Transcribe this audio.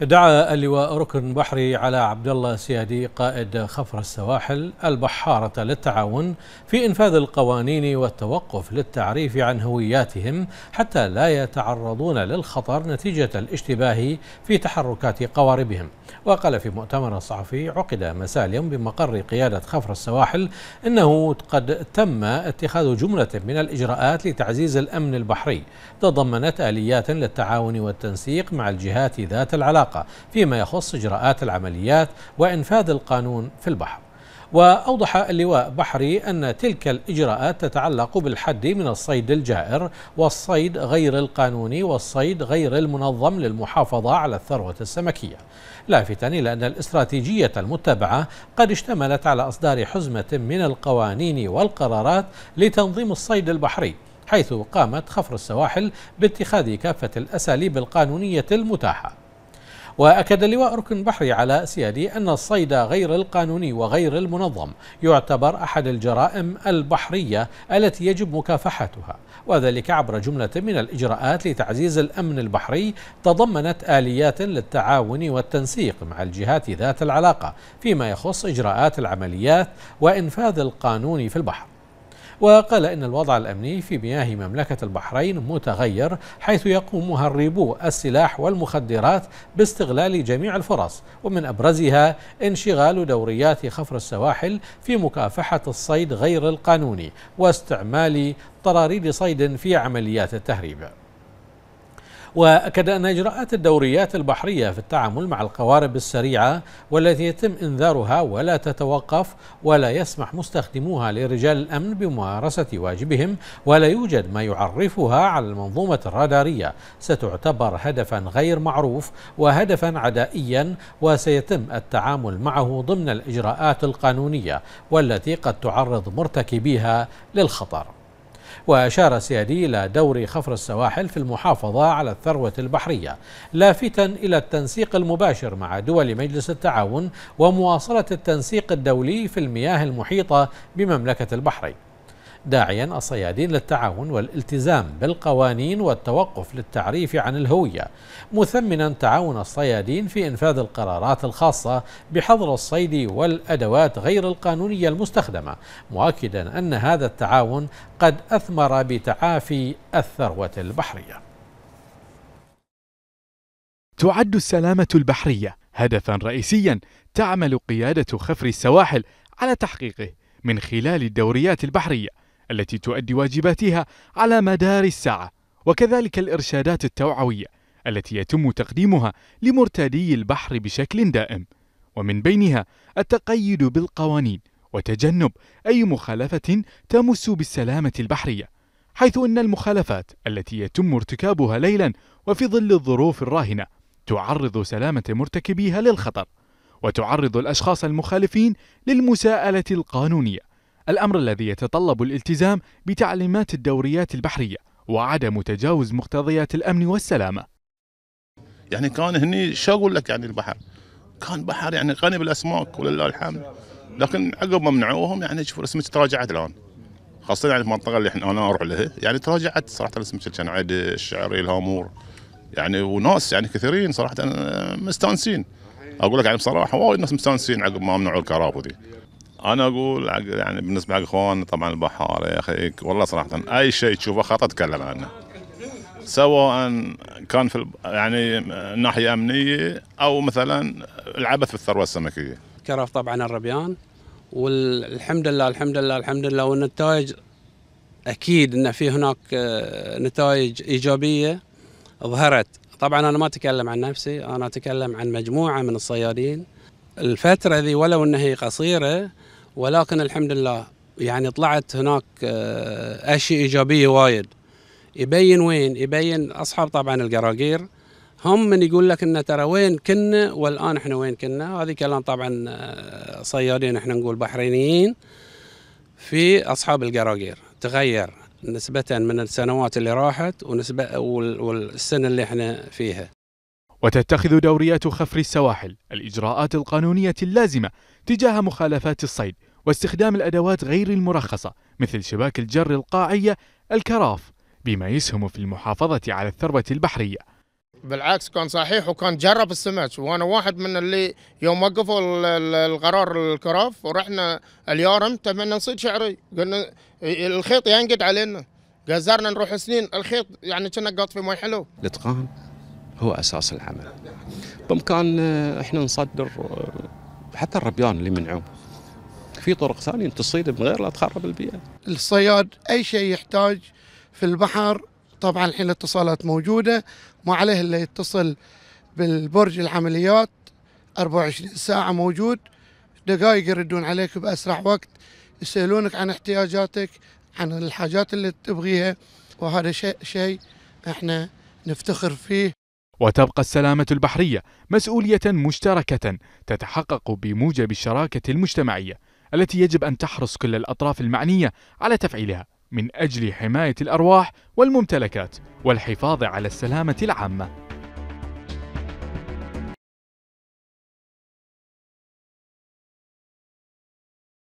دعا اللواء ركن بحري على عبد الله سيادي قائد خفر السواحل البحارة للتعاون في إنفاذ القوانين والتوقف للتعريف عن هوياتهم حتى لا يتعرضون للخطر نتيجة الاشتباه في تحركات قواربهم وقال في مؤتمر صحفي عقد مساء اليوم بمقر قيادة خفر السواحل أنه قد تم اتخاذ جملة من الإجراءات لتعزيز الأمن البحري تضمنت آليات للتعاون والتنسيق مع الجهات ذات العلاقة العلاقة فيما يخص إجراءات العمليات وإنفاذ القانون في البحر وأوضح اللواء بحري أن تلك الإجراءات تتعلق بالحد من الصيد الجائر والصيد غير القانوني والصيد غير المنظم للمحافظة على الثروة السمكية لافتا إلى أن الاستراتيجية المتبعة قد اشتملت على إصدار حزمة من القوانين والقرارات لتنظيم الصيد البحري حيث قامت خفر السواحل باتخاذ كافة الأساليب القانونية المتاحة وأكد لواء ركن بحري على سيادي أن الصيد غير القانوني وغير المنظم يعتبر أحد الجرائم البحرية التي يجب مكافحتها وذلك عبر جملة من الإجراءات لتعزيز الأمن البحري تضمنت آليات للتعاون والتنسيق مع الجهات ذات العلاقة فيما يخص إجراءات العمليات وإنفاذ القانون في البحر وقال إن الوضع الأمني في مياه مملكة البحرين متغير حيث يقوم هربو السلاح والمخدرات باستغلال جميع الفرص ومن أبرزها انشغال دوريات خفر السواحل في مكافحة الصيد غير القانوني واستعمال طراريد صيد في عمليات التهريب وأكد أن إجراءات الدوريات البحرية في التعامل مع القوارب السريعة والتي يتم إنذارها ولا تتوقف ولا يسمح مستخدموها لرجال الأمن بممارسة واجبهم ولا يوجد ما يعرفها على المنظومة الرادارية ستعتبر هدفا غير معروف وهدفا عدائيا وسيتم التعامل معه ضمن الإجراءات القانونية والتي قد تعرض مرتكبيها للخطر وأشار السيادي إلى دور خفر السواحل في المحافظة على الثروة البحرية لافتا إلى التنسيق المباشر مع دول مجلس التعاون ومواصلة التنسيق الدولي في المياه المحيطة بمملكة البحرين داعيا الصيادين للتعاون والالتزام بالقوانين والتوقف للتعريف عن الهوية مثمنا تعاون الصيادين في إنفاذ القرارات الخاصة بحظر الصيد والأدوات غير القانونية المستخدمة مؤكدا أن هذا التعاون قد أثمر بتعافي الثروة البحرية تعد السلامة البحرية هدفا رئيسيا تعمل قيادة خفر السواحل على تحقيقه من خلال الدوريات البحريه التي تؤدي واجباتها على مدار الساعة وكذلك الإرشادات التوعوية التي يتم تقديمها لمرتادي البحر بشكل دائم ومن بينها التقيد بالقوانين وتجنب أي مخالفة تمس بالسلامة البحرية حيث أن المخالفات التي يتم ارتكابها ليلا وفي ظل الظروف الراهنة تعرض سلامة مرتكبيها للخطر وتعرض الأشخاص المخالفين للمساءلة القانونية الأمر الذي يتطلب الالتزام بتعليمات الدوريات البحرية وعدم تجاوز مقتضيات الأمن والسلامة يعني كان هني شو أقول لك يعني البحر كان بحر يعني غني بالأسماك ولله الحمد لكن عقب ما منعوهم يعني شوف الأسماك تراجعت الآن خاصة يعني المنطقة اللي احنا أنا أروح لها يعني تراجعت صراحة الأسماك كان عيد الشعري الهامور يعني وناس يعني كثيرين صراحة مستانسين أقول لك يعني بصراحة وايد ناس مستانسين عقب ما منعوا الكرافة دي انا اقول يعني بالنسبه حق اخواننا طبعا البحاره يا اخي والله صراحه اي شيء تشوفه خطا تكلم عنه سواء كان في يعني ناحيه امنيه او مثلا العبث في الثروه السمكيه. كرف طبعا الربيان والحمد لله الحمد لله الحمد لله والنتائج اكيد ان في هناك آه، نتائج ايجابيه ظهرت طبعا انا ما اتكلم عن نفسي انا اتكلم عن مجموعه من الصيادين الفتره ذي ولو انها قصيره ولكن الحمد لله يعني طلعت هناك آه، اشياء ايجابيه وايد يبين وين يبين اصحاب طبعا القراقير هم من يقول لك ان ترى وين كنا والان احنا وين كنا هذه كلام طبعا آه، صيادين احنا نقول بحرينيين في اصحاب القراقير تغير نسبة من السنوات اللي راحت ونسبة والسنة اللي احنا فيها وتتخذ دوريات خفر السواحل الإجراءات القانونية اللازمة تجاه مخالفات الصيد واستخدام الأدوات غير المرخصة مثل شباك الجر القاعية الكراف بما يسهم في المحافظة على الثروة البحرية بالعكس كان صحيح وكان جرب السمك وانا واحد من اللي يوم وقفوا القرار الكراف ورحنا اليارم تمنا طيب، نصيد شعري قلنا الخيط ينقد علينا قزرنا نروح سنين الخيط يعني كنا قاط في مي حلو الاتقان هو اساس العمل بامكان آه، احنا نصدر آه، حتى الربيان اللي منعوه في طرق ثانيه انت تصيد من غير لا تخرب البيئه الصياد اي شيء يحتاج في البحر طبعا الحين الاتصالات موجوده ما عليه الا يتصل بالبرج العمليات 24 ساعه موجود دقائق يردون عليك باسرع وقت يسالونك عن احتياجاتك عن الحاجات اللي تبغيها وهذا شيء شيء احنا نفتخر فيه وتبقى السلامة البحرية مسؤولية مشتركة تتحقق بموجب الشراكة المجتمعية التي يجب أن تحرص كل الأطراف المعنية على تفعيلها من أجل حماية الأرواح والممتلكات والحفاظ على السلامة العامة